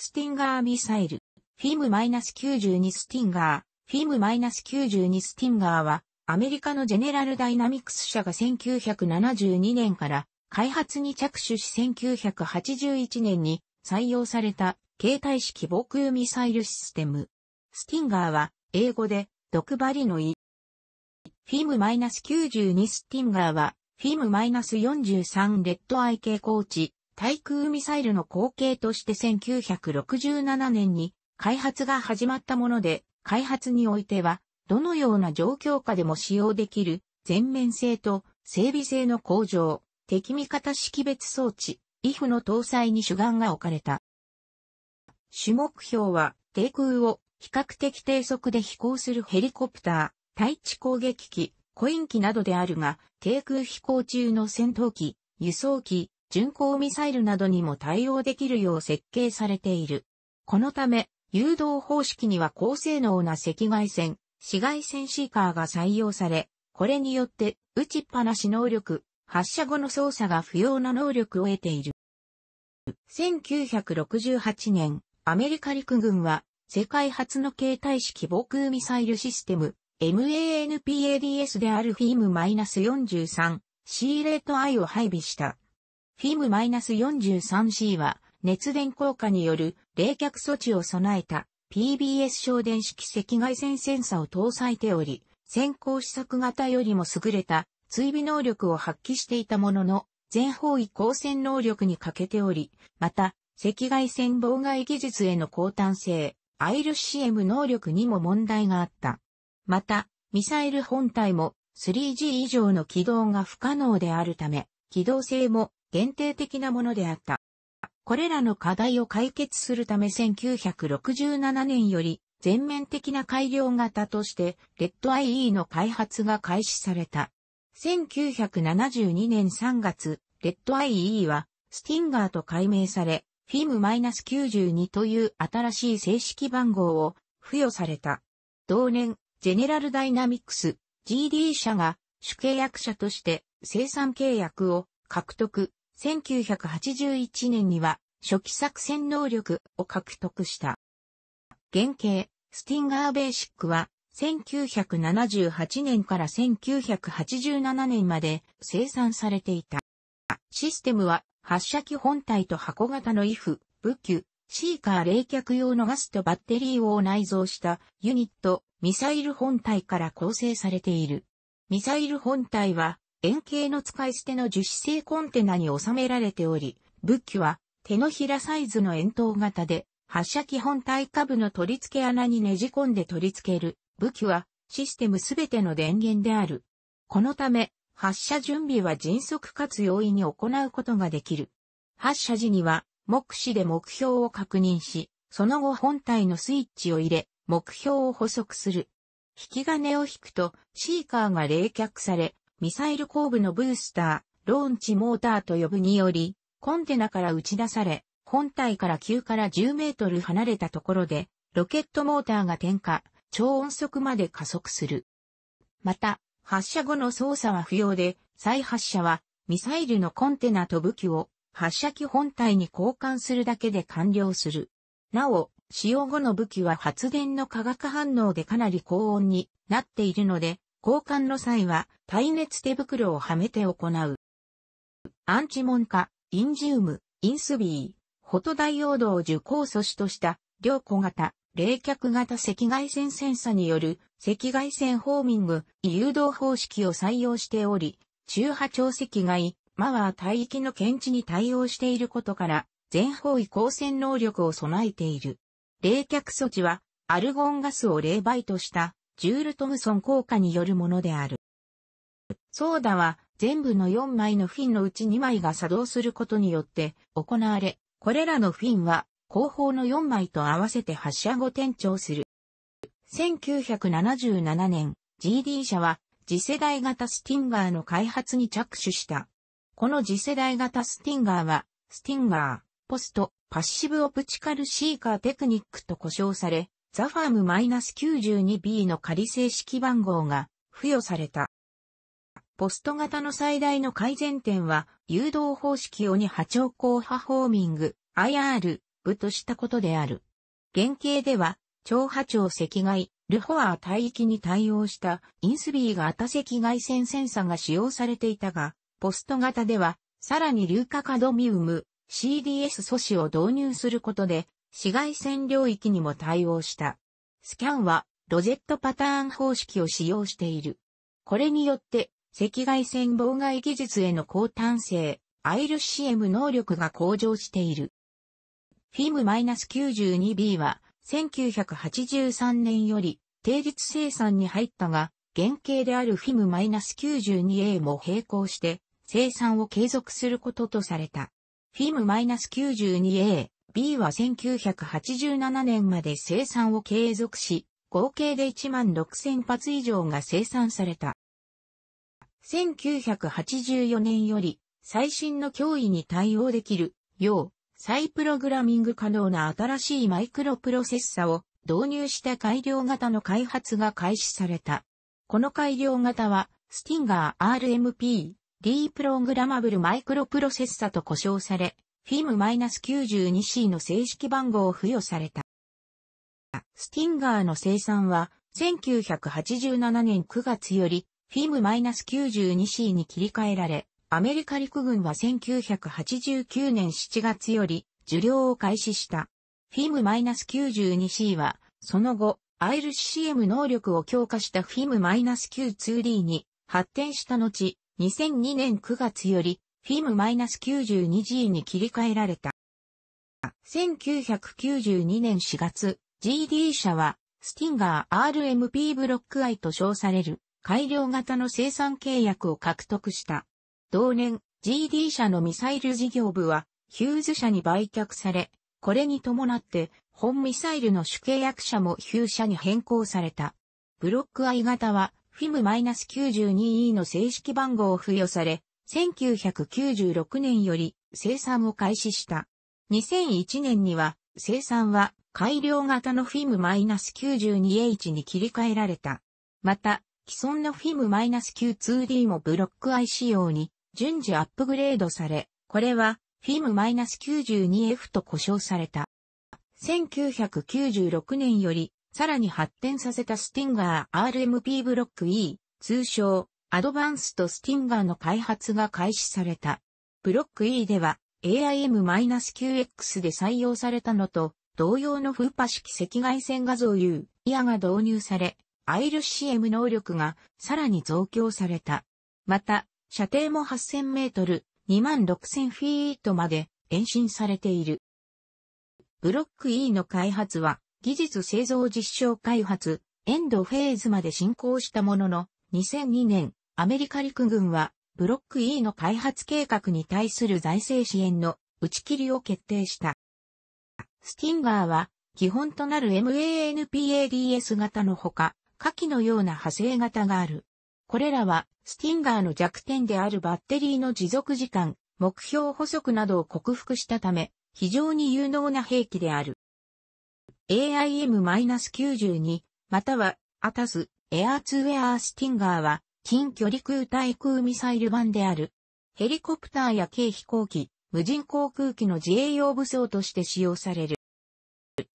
スティンガーミサイル、フィム -92 スティンガー、フィム -92 スティンガーは、アメリカのジェネラルダイナミクス社が1972年から開発に着手し1981年に採用された携帯式防空ミサイルシステム。スティンガーは英語で毒針の意。フィム -92 スティンガーはフィム -43 レッドアイコーチ。対空ミサイルの後継として1967年に開発が始まったもので、開発においては、どのような状況下でも使用できる全面性と整備性の向上、敵味方識別装置、IF の搭載に主眼が置かれた。主目標は、低空を比較的低速で飛行するヘリコプター、対地攻撃機、コイン機などであるが、低空飛行中の戦闘機、輸送機、巡航ミサイルなどにも対応できるよう設計されている。このため、誘導方式には高性能な赤外線、紫外線シーカーが採用され、これによって打ちっぱなし能力、発射後の操作が不要な能力を得ている。1968年、アメリカ陸軍は世界初の携帯式防空ミサイルシステム、MANPADS であるフィーム -43、C レート I を配備した。FIM-43C は熱電効果による冷却措置を備えた PBS 省電式赤外線センサを搭載しており、先行試作型よりも優れた追尾能力を発揮していたものの、全方位光線能力に欠けており、また、赤外線妨害技術への高端性、アイル CM 能力にも問題があった。また、ミサイル本体も 3G 以上の起動が不可能であるため、機動性も限定的なものであった。これらの課題を解決するため1967年より全面的な改良型としてレッド IE の開発が開始された。1972年3月、レッド IE はスティンガーと改名され、FIM-92 という新しい正式番号を付与された。同年、ジェネラルダイナミックス GD 社が主契約者として生産契約を獲得、1981年には初期作戦能力を獲得した。原型、スティンガーベーシックは1978年から1987年まで生産されていた。システムは発射機本体と箱型の IF、武器、シーカー冷却用のガスとバッテリーを内蔵したユニット、ミサイル本体から構成されている。ミサイル本体は円形の使い捨ての樹脂製コンテナに収められており、武器は手のひらサイズの円筒型で、発射基本体下部の取り付け穴にねじ込んで取り付ける。武器はシステムすべての電源である。このため、発射準備は迅速かつ容易に行うことができる。発射時には、目視で目標を確認し、その後本体のスイッチを入れ、目標を捕捉する。引き金を引くと、シーカーが冷却され、ミサイル後部のブースター、ローンチモーターと呼ぶにより、コンテナから打ち出され、本体から9から10メートル離れたところで、ロケットモーターが点火、超音速まで加速する。また、発射後の操作は不要で、再発射は、ミサイルのコンテナと武器を発射機本体に交換するだけで完了する。なお、使用後の武器は発電の化学反応でかなり高温になっているので、交換の際は耐熱手袋をはめて行う。アンチモン化、インジウム、インスビー、フォトダイオードを受光素子とした両小型、冷却型赤外線センサによる赤外線ホーミング、誘導方式を採用しており、中波長赤外、マワー帯域の検知に対応していることから、全方位光線能力を備えている。冷却措置は、アルゴンガスを冷媒としたジュール・トムソン効果によるものである。ソーダは全部の4枚のフィンのうち2枚が作動することによって行われ、これらのフィンは後方の4枚と合わせて発射後転調する。1977年、GD 社は次世代型スティンガーの開発に着手した。この次世代型スティンガーは、スティンガー、ポスト、パッシブオプチカルシーカーテクニックと呼称され、ザファーム -92B の仮正式番号が付与された。ポスト型の最大の改善点は、誘導方式を2波長光波ホーミング、IR、部としたことである。原型では、超波長赤外、ルホアー帯域に対応したインスビー型赤外線センサが使用されていたが、ポスト型では、さらに硫化カドミウム、CDS 素子を導入することで、紫外線領域にも対応した。スキャンはロジェットパターン方式を使用している。これによって赤外線妨害技術への高端性、アイル c m 能力が向上している。FIM-92B は1983年より定率生産に入ったが、原型である FIM-92A も並行して生産を継続することとされた。FIM-92A B は1987年まで生産を継続し、合計で1万6000発以上が生産された。1984年より最新の脅威に対応できるよう再プログラミング可能な新しいマイクロプロセッサを導入した改良型の開発が開始された。この改良型はスティンガー RMP リープログラマブルマイクロプロセッサと呼称され、フィム9 2 c の正式番号を付与された。スティンガーの生産は、1987年9月より、フィム9 2 c に切り替えられ、アメリカ陸軍は1989年7月より、受領を開始した。フィム9 2 c は、その後、ILCM 能力を強化したフィム9 2 d に発展した後、2002年9月よりフィム -92G に切り替えられた。1992年4月、GD 社は、スティンガー RMP ブロック I と称される改良型の生産契約を獲得した。同年、GD 社のミサイル事業部は、ヒューズ社に売却され、これに伴って、本ミサイルの主契約者もヒュー社に変更された。ブロック I 型は、フィム -92E の正式番号を付与され、1996年より生産を開始した。2001年には生産は改良型のフィム -92H に切り替えられた。また、既存のフィム -Q2D もブロック I 仕様に順次アップグレードされ、これはフィム -92F と呼称された。1996年よりさらに発展させたスティンガー RMP ブロック E、通称アドバンスとスティンガーの開発が開始された。ブロック E では AIM-QX で採用されたのと同様の風波式赤外線画像 U、i ヤが導入され、アイル c m 能力がさらに増強された。また、射程も8000メートル、26000フィートまで延伸されている。ブロック E の開発は、技術製造実証開発、エンドフェーズまで進行したものの、2002年、アメリカ陸軍は、ブロック E の開発計画に対する財政支援の打ち切りを決定した。スティンガーは、基本となる MANPADS 型のほか、下記のような派生型がある。これらは、スティンガーの弱点であるバッテリーの持続時間、目標補足などを克服したため、非常に有能な兵器である。AIM-92、または、アタス、エアーツウェアースティンガーは、近距離空対空ミサイル版である。ヘリコプターや軽飛行機、無人航空機の自衛用武装として使用される。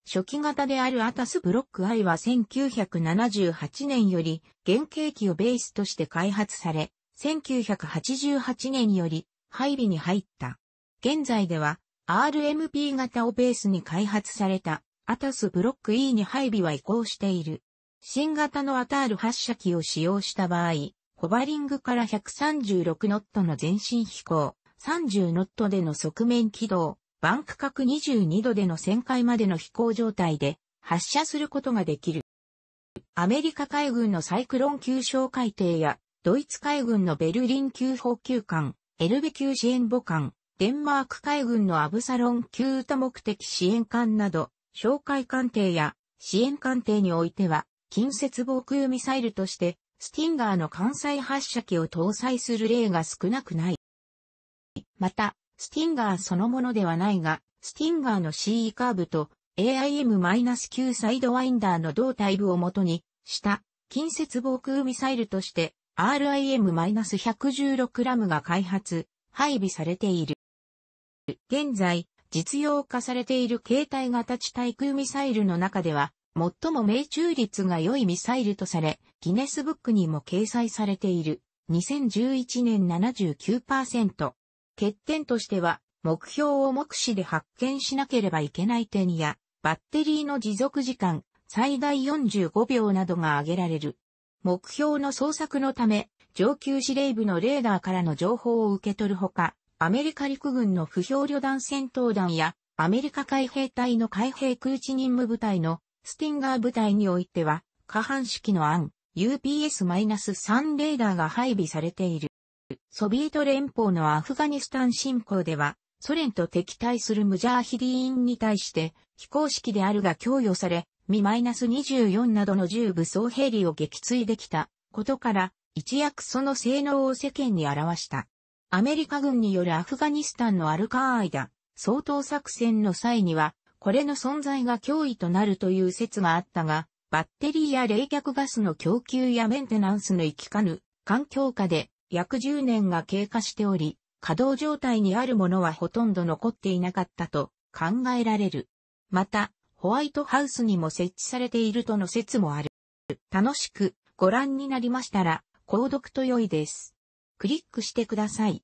初期型であるアタスブロック I は1978年より原型機をベースとして開発され、1988年より配備に入った。現在では RMP 型をベースに開発されたアタスブロック E に配備は移行している。新型のアタール発射機を使用した場合、ホバリングから136ノットの前進飛行、30ノットでの側面軌道、バンク角22度での旋回までの飛行状態で発射することができる。アメリカ海軍のサイクロン級哨戒艇や、ドイツ海軍のベルリン級補給艦、エルベ級支援母艦、デンマーク海軍のアブサロン級多目的支援艦など、哨戒艦艇や支援艦艇においては、近接防空ミサイルとしてスティンガーの関西発射機を搭載する例が少なくない。また、スティンガーそのものではないが、スティンガーの CE カーブと AIM-9 サイドワインダーの胴体部をもとにした、近接防空ミサイルとして RIM-116 ラムが開発、配備されている。現在、実用化されている携帯型地対空ミサイルの中では、最も命中率が良いミサイルとされ、ギネスブックにも掲載されている。2011年79%。欠点としては、目標を目視で発見しなければいけない点や、バッテリーの持続時間、最大45秒などが挙げられる。目標の捜索のため、上級司令部のレーダーからの情報を受け取るほか、アメリカ陸軍の不評旅団戦闘団や、アメリカ海兵隊の海兵空地任務部隊のスティンガー部隊においては、下半式の案、UPS-3 レーダーが配備されている。ソビエト連邦のアフガニスタン侵攻では、ソ連と敵対するムジャーヒディーンに対して、非公式であるが供与され、ミ2 4などの重武装兵リを撃墜できたことから、一躍その性能を世間に表した。アメリカ軍によるアフガニスタンのアルカーアイダ、掃討作戦の際には、これの存在が脅威となるという説があったが、バッテリーや冷却ガスの供給やメンテナンスの行きかぬ環境下で約10年が経過しており、稼働状態にあるものはほとんど残っていなかったと考えられる。また、ホワイトハウスにも設置されているとの説もある。楽しくご覧になりましたら、購読と良いです。クリックしてください。